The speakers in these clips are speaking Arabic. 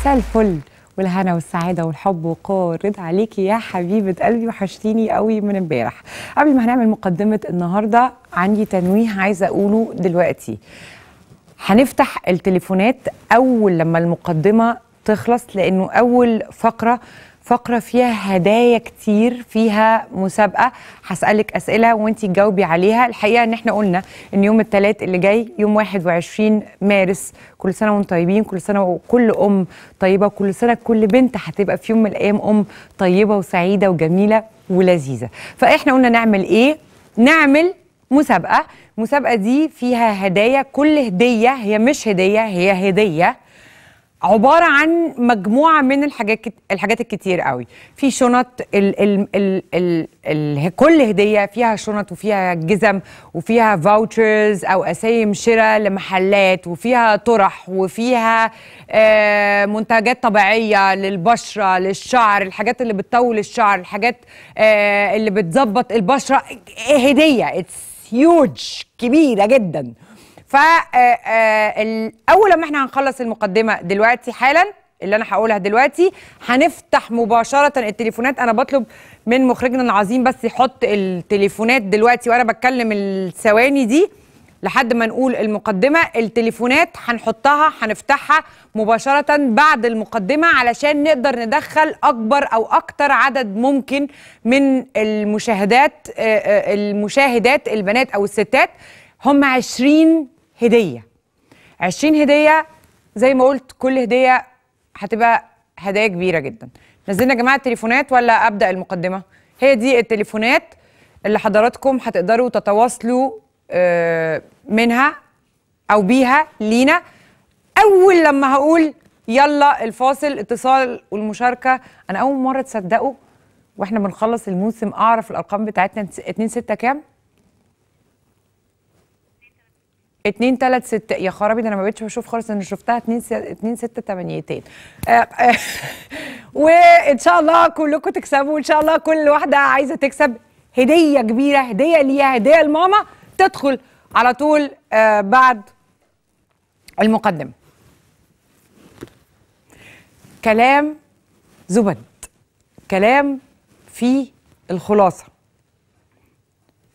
مساء الفل والهنا والسعادة والحب والقوة والرضا عليكي يا حبيبة قلبي وحشتيني قوي من امبارح قبل ما هنعمل مقدمة النهاردة عندي تنويه عايزة أقوله دلوقتي هنفتح التليفونات أول لما المقدمة تخلص لأنه أول فقرة فقره فيها هدايا كتير فيها مسابقه هسالك اسئله وانت تجاوبي عليها الحقيقه ان احنا قلنا ان يوم الثلاث اللي جاي يوم 21 مارس كل سنه وانتم طيبين كل سنه وكل ام طيبه كل سنه كل بنت هتبقى في يوم من الايام ام طيبه وسعيده وجميله ولذيذه فاحنا قلنا نعمل ايه نعمل مسابقه المسابقه دي فيها هدايا كل هديه هي مش هديه هي هديه عباره عن مجموعه من الحاجات الحاجات الكتير قوي في شنط ال ال ال ال ال كل هديه فيها شنط وفيها جزم وفيها فاوتشرز او اسايم شراء لمحلات وفيها طرح وفيها آه، منتجات طبيعيه للبشره للشعر الحاجات اللي بتطول الشعر الحاجات آه، اللي بتظبط البشره هديه اتس هيوج كبيره جدا فاول آه، آه، لما احنا هنخلص المقدمه دلوقتي حالا اللي انا هقولها دلوقتي هنفتح مباشره التليفونات انا بطلب من مخرجنا العظيم بس يحط التليفونات دلوقتي وانا بتكلم الثواني دي لحد ما نقول المقدمه التليفونات هنحطها هنفتحها مباشره بعد المقدمه علشان نقدر ندخل اكبر او اكتر عدد ممكن من المشاهدات آه، المشاهدات البنات او الستات هم 20 هديه 20 هديه زي ما قلت كل هديه هتبقى هدايا كبيره جدا نزلنا يا جماعه التليفونات ولا ابدا المقدمه هي دي التليفونات اللي حضراتكم هتقدروا تتواصلوا آه، منها او بيها لينا اول لما هقول يلا الفاصل اتصال والمشاركه انا اول مره تصدقوا واحنا بنخلص الموسم اعرف الارقام بتاعتنا 2 6 كام 2 3 6 يا خرابي ده انا ما بقتش بشوف خالص انا شفتها 2 2 6 8 وان شاء الله كلكم تكسبوا وان شاء الله كل واحده عايزه تكسب هديه كبيره هديه ليها هديه لماما تدخل على طول آه، بعد المقدمه كلام زبد كلام فيه الخلاصه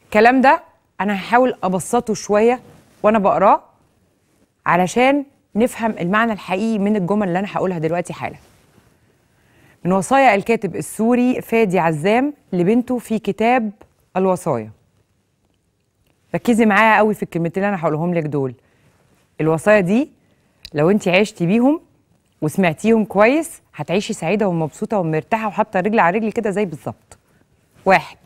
الكلام ده انا هحاول ابسطه شويه وانا بقراه علشان نفهم المعنى الحقيقي من الجمل اللي انا هقولها دلوقتي حالا من وصايا الكاتب السوري فادي عزام لبنته في كتاب الوصايا ركزي معايا قوي في الكلمتين اللي انا هقولهم لك دول الوصايا دي لو انت عشتي بيهم وسمعتيهم كويس هتعيشي سعيده ومبسوطه ومرتاحه وحاطه رجل على رجل كده زي بالظبط واحد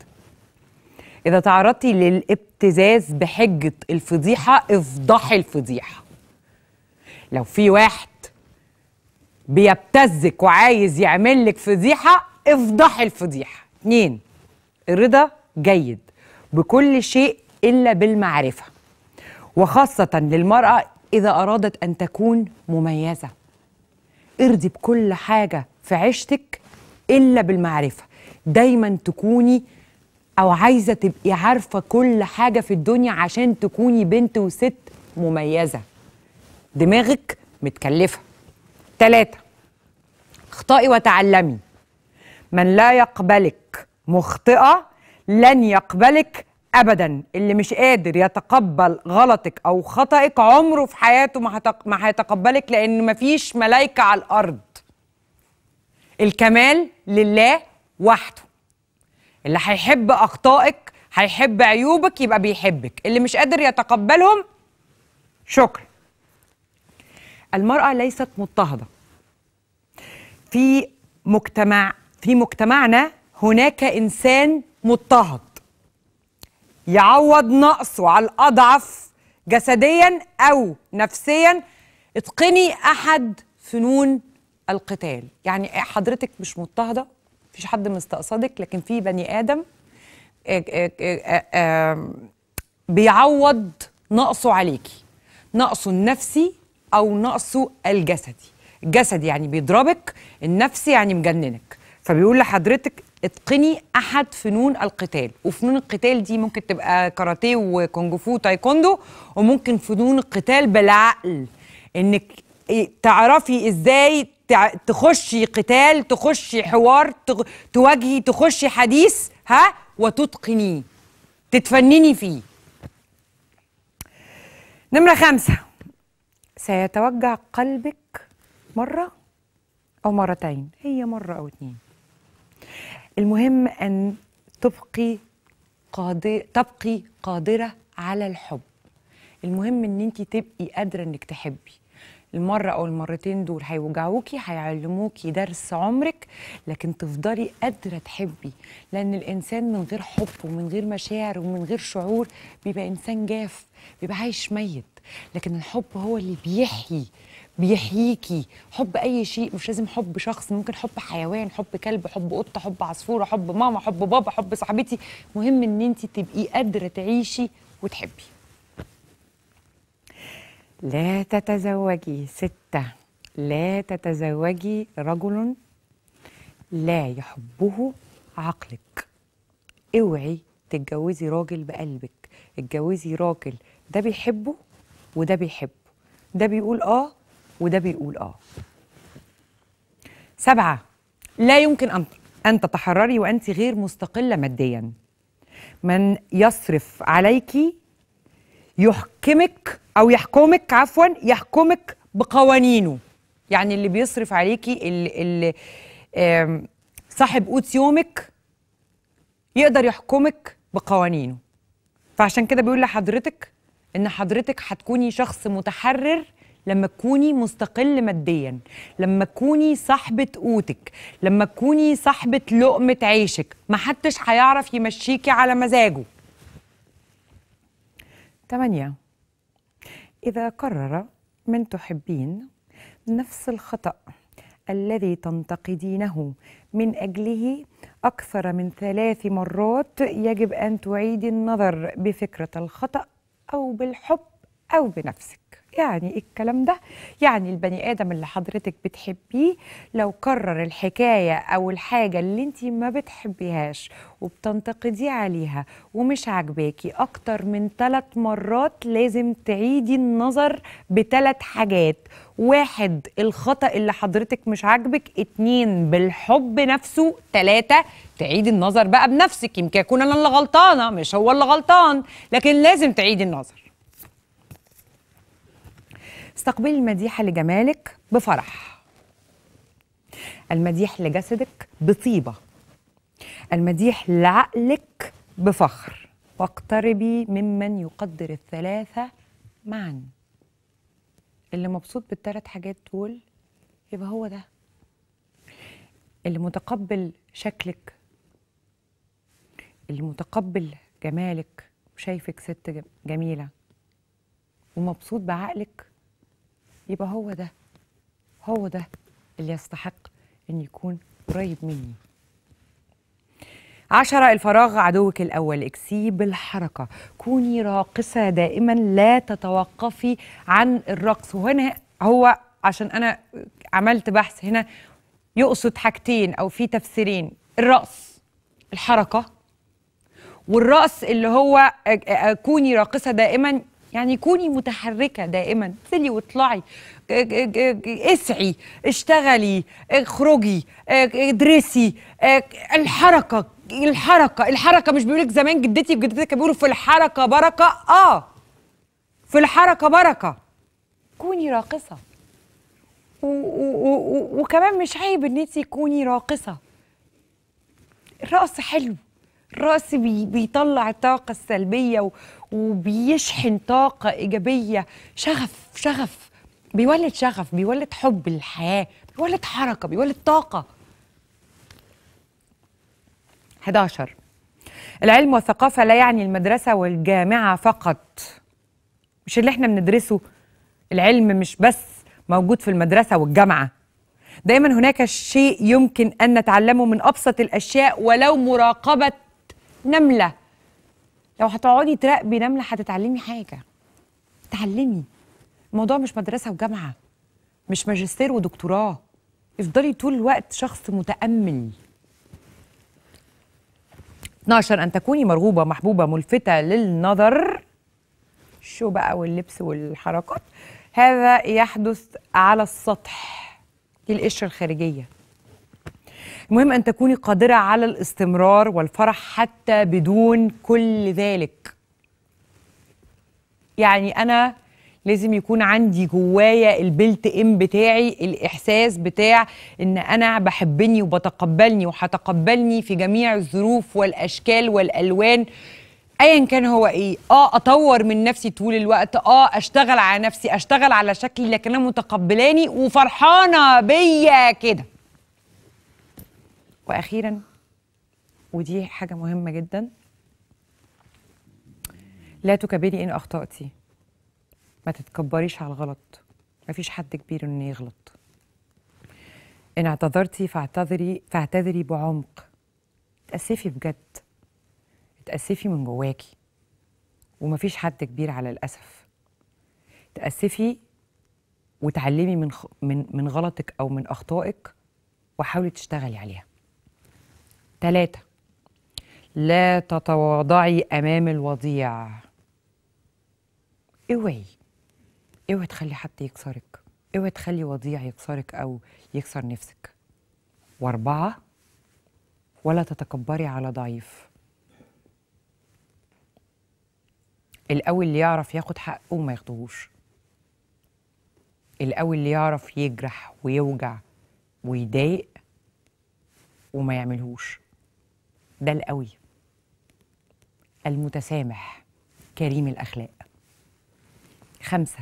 إذا تعرضتي للابتزاز بحجة الفضيحة افضحي الفضيحة لو في واحد بيبتزك وعايز يعمل لك فضيحة افضحي الفضيحة اتنين الرضا جيد بكل شيء إلا بالمعرفة وخاصة للمرأة إذا أرادت أن تكون مميزة ارضي بكل حاجة في عيشتك إلا بالمعرفة دايما تكوني او عايزه تبقي عارفه كل حاجه في الدنيا عشان تكوني بنت وست مميزه دماغك متكلفه ثلاثة اخطئي وتعلمي من لا يقبلك مخطئة لن يقبلك أبدا اللي مش قادر يتقبل غلطك أو خطأك عمره في حياته ما, هتق... ما هيتقبلك لأن مفيش ملايكة على الأرض الكمال لله وحده اللي هيحب اخطائك هيحب عيوبك يبقى بيحبك اللي مش قادر يتقبلهم شكرا المرأة ليست مضطهدة في مجتمع في مجتمعنا هناك إنسان مضطهد يعوض نقصه على الأضعف جسديا أو نفسيا اتقني أحد فنون القتال يعني حضرتك مش مضطهدة مفيش حد مستقصدك لكن في بني ادم آه، آه، آه، بيعوض نقصه عليكي نقصه النفسي او نقصه الجسدي الجسدي يعني بيضربك النفسي يعني مجننك فبيقول لحضرتك اتقني احد فنون القتال وفنون القتال دي ممكن تبقى كاراتيه وكونج فو تايكوندو وممكن فنون القتال بالعقل انك إيه، تعرفي ازاي تخشي قتال تخشي حوار تواجهي تخشي حديث ها وتتقني تتفنني فيه نمرة خمسة سيتوجع قلبك مرة أو مرتين هي مرة أو اتنين المهم أن تبقي قادر تبقي قادرة على الحب المهم ان انت تبقي قادره انك تحبي المره او المرتين دول هيوجعوكي هيعلموكي درس عمرك لكن تفضلي قادره تحبي لان الانسان من غير حب ومن غير مشاعر ومن غير شعور بيبقى انسان جاف بيبقى عايش ميت لكن الحب هو اللي بيحيي بيحييكي حب اي شيء مش لازم حب شخص ممكن حب حيوان حب كلب حب قطه حب عصفوره حب ماما حب بابا حب صاحبتي مهم ان انت تبقي قادره تعيشي وتحبي لا تتزوجي ستة لا تتزوجي رجل لا يحبه عقلك اوعي تتجوزي راجل بقلبك اتجوزي راجل ده بيحبه وده بيحبه ده بيقول اه وده بيقول اه سبعة لا يمكن أن أن تتحرري وأنت غير مستقلة ماديا من يصرف عليكي يحكمك او يحكمك عفوا يحكمك بقوانينه يعني اللي بيصرف عليكي اللي, اللي صاحب قوت يومك يقدر يحكمك بقوانينه فعشان كده بيقول لحضرتك ان حضرتك هتكوني شخص متحرر لما تكوني مستقل ماديا لما تكوني صاحبة قوتك لما تكوني صاحبة لقمة عيشك محدش هيعرف يمشيكي على مزاجه ثمانية إذا قرر من تحبين نفس الخطأ الذي تنتقدينه من أجله أكثر من ثلاث مرات يجب أن تعيدي النظر بفكرة الخطأ أو بالحب أو بنفسك يعني ايه الكلام ده يعني البني ادم اللي حضرتك بتحبيه لو كرر الحكايه او الحاجه اللي انت ما بتحبيهاش وبتنتقديه عليها ومش عاجباكي اكتر من ثلاث مرات لازم تعيدي النظر بثلاث حاجات واحد الخطا اللي حضرتك مش عاجبك اتنين بالحب نفسه تلاته تعيدي النظر بقى بنفسك يمكن اكون انا اللي غلطانه مش هو اللي غلطان لكن لازم تعيدي النظر استقبلي المديح لجمالك بفرح المديح لجسدك بطيبة المديح لعقلك بفخر واقتربي ممن يقدر الثلاثة معا اللي مبسوط بالثلاث حاجات دول يبقى هو ده اللي متقبل شكلك اللي متقبل جمالك وشايفك ست جميلة ومبسوط بعقلك يبقى هو ده هو ده اللي يستحق ان يكون قريب مني عشرة الفراغ عدوك الأول اكسيب الحركة كوني راقصة دائما لا تتوقفي عن الرقص وهنا هو عشان أنا عملت بحث هنا يقصد حاجتين أو في تفسيرين الرقص الحركة والرقص اللي هو كوني راقصة دائما يعني كوني متحركه دائما انزلي واطلعي اسعي اشتغلي اخرجي ادرسي الحركه الحركه الحركه مش بيقولك زمان جدتي وجدتك بيقولوا في الحركه بركه اه في الحركه بركه كوني راقصه و و و وكمان مش عيب ان انت تكوني راقصه الرقص حلو راسي بي بيطلع الطاقة السلبية وبيشحن طاقة إيجابية شغف شغف بيولد شغف بيولد حب الحياة بيولد حركة بيولد طاقة 11 العلم والثقافة لا يعني المدرسة والجامعة فقط مش اللي احنا بندرسه العلم مش بس موجود في المدرسة والجامعة دايما هناك شيء يمكن أن نتعلمه من أبسط الأشياء ولو مراقبة نمله لو هتقعدي تراقبي نمله هتتعلمي حاجه اتعلمي الموضوع مش مدرسه وجامعه مش ماجستير ودكتوراه افضلي طول الوقت شخص متامل 12 ان تكوني مرغوبه محبوبه ملفته للنظر شو بقى واللبس والحركات هذا يحدث على السطح دي القشره الخارجيه المهم أن تكوني قادرة على الاستمرار والفرح حتى بدون كل ذلك يعني أنا لازم يكون عندي جوايا البلت ان بتاعي الاحساس بتاع ان انا بحبني وبتقبلني وهتقبلني في جميع الظروف والاشكال والالوان ايا كان هو ايه اه اطور من نفسي طول الوقت اه اشتغل على نفسي اشتغل على شكلي لكن انا متقبلاني وفرحانه بيا كده واخيرا ودي حاجه مهمه جدا لا تكبري ان اخطاتي ما تتكبريش على الغلط مفيش حد كبير انه يغلط ان اعتذرتي فاعتذري فاعتذري بعمق تاسفي بجد تاسفي من جواكي ومفيش حد كبير على الاسف تاسفي وتعلمي من من من غلطك او من اخطائك وحاولي تشتغلي عليها ثلاثة لا تتواضعي أمام الوضيع اوعي اوعي تخلي حد يكسرك اوعي تخلي وضيع يكسرك أو يكسر نفسك وأربعة ولا تتكبري على ضعيف الأول اللي يعرف ياخد حقه وما ياخدهوش الأول اللي يعرف يجرح ويوجع ويضايق وما يعملهوش ده القوي المتسامح كريم الأخلاق خمسة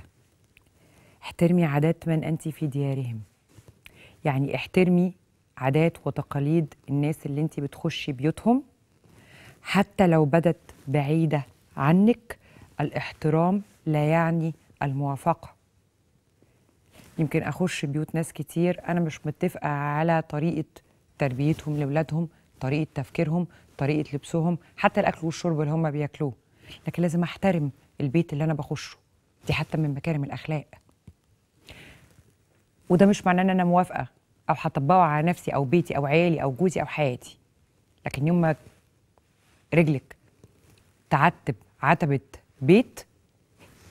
احترمي عادات من أنت في ديارهم يعني احترمي عادات وتقاليد الناس اللي أنت بتخشي بيوتهم حتى لو بدت بعيدة عنك الاحترام لا يعني الموافقة يمكن أخش بيوت ناس كتير أنا مش متفقة على طريقة تربيتهم لأولادهم طريقه تفكيرهم طريقه لبسهم حتى الاكل والشرب اللي هم بياكلوه لكن لازم احترم البيت اللي انا بخشه دي حتى من مكارم الاخلاق وده مش معناه ان انا موافقه او هطبقه على نفسي او بيتي او عيالي او جوزي او حياتي لكن يوم ما رجلك تعتب عتبه بيت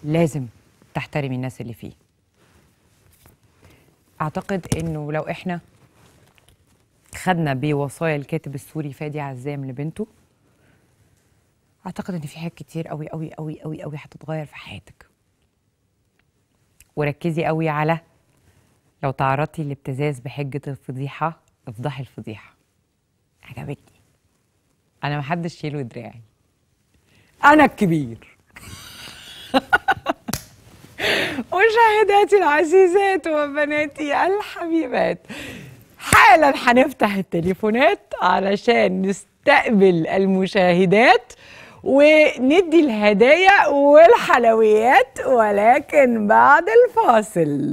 لازم تحترمي الناس اللي فيه اعتقد انه لو احنا خدنا بوصايا الكاتب السوري فادي عزام لبنته اعتقد ان في حاجات كتير قوي قوي قوي قوي قوي هتتغير في حياتك وركزي قوي على لو تعرضتي لابتزاز بحجه الفضيحه افضحي الفضيحه عجبتني انا محدش شيل دراعي انا الكبير مشاهداتي العزيزات وبناتي الحبيبات حالا هنفتح التليفونات علشان نستقبل المشاهدات وندي الهدايا والحلويات ولكن بعد الفاصل